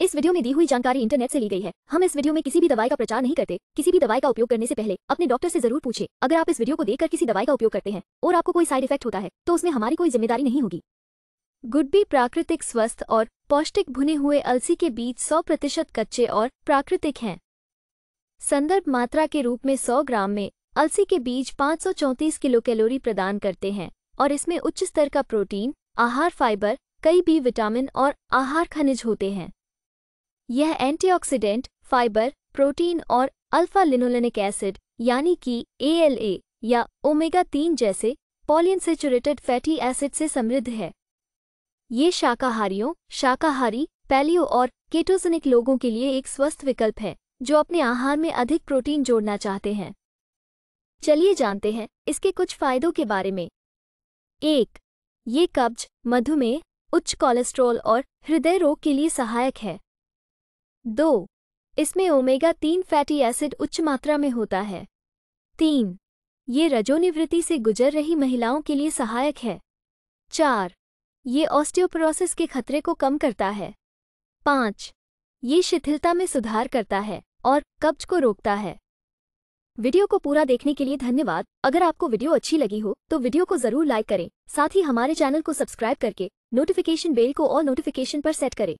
इस वीडियो में दी हुई जानकारी इंटरनेट से ली गई है हम इस वीडियो में किसी भी दवाई का प्रचार नहीं करते किसी भी दवाई का उपयोग करने से पहले अपने डॉक्टर से जरूर पूछे अगर आप इस वीडियो को देखकर किसी दवाई का उपयोग करते हैं और आपको कोई साइड इफेक्ट होता है तो उसमें हमारी कोई जिम्मेदारी नहीं होगी गुडबी प्राकृतिक स्वस्थ और पौष्टिक भुने हुए अलसी के बीज सौ प्रतिशत कच्चे और प्राकृतिक हैं संदर्भ मात्रा के रूप में सौ ग्राम में अलसी के बीज पाँच किलो कैलोरी प्रदान करते हैं और इसमें उच्च स्तर का प्रोटीन आहार फाइबर कई भी विटामिन और आहार खनिज होते हैं यह एंटीऑक्सीडेंट फाइबर प्रोटीन और अल्फा लिनोलेनिक एसिड यानी कि ए या ओमेगा तीन जैसे पॉलियनसेचुरेटेड फैटी एसिड से समृद्ध है ये शाकाहारियों शाकाहारी पैलियो और केटोजेनिक लोगों के लिए एक स्वस्थ विकल्प है जो अपने आहार में अधिक प्रोटीन जोड़ना चाहते हैं चलिए जानते हैं इसके कुछ फायदों के बारे में एक ये कब्ज मधुमेह उच्च कोलेस्ट्रॉल और हृदय रोग के लिए सहायक है दो इसमें ओमेगा तीन फैटी एसिड उच्च मात्रा में होता है तीन ये रजोनिवृत्ति से गुजर रही महिलाओं के लिए सहायक है चार ये ऑस्टियोपोरोसिस के खतरे को कम करता है पाँच ये शिथिलता में सुधार करता है और कब्ज को रोकता है वीडियो को पूरा देखने के लिए धन्यवाद अगर आपको वीडियो अच्छी लगी हो तो वीडियो को जरूर लाइक करें साथ ही हमारे चैनल को सब्सक्राइब करके नोटिफिकेशन बेल को और नोटिफिकेशन पर सेट करें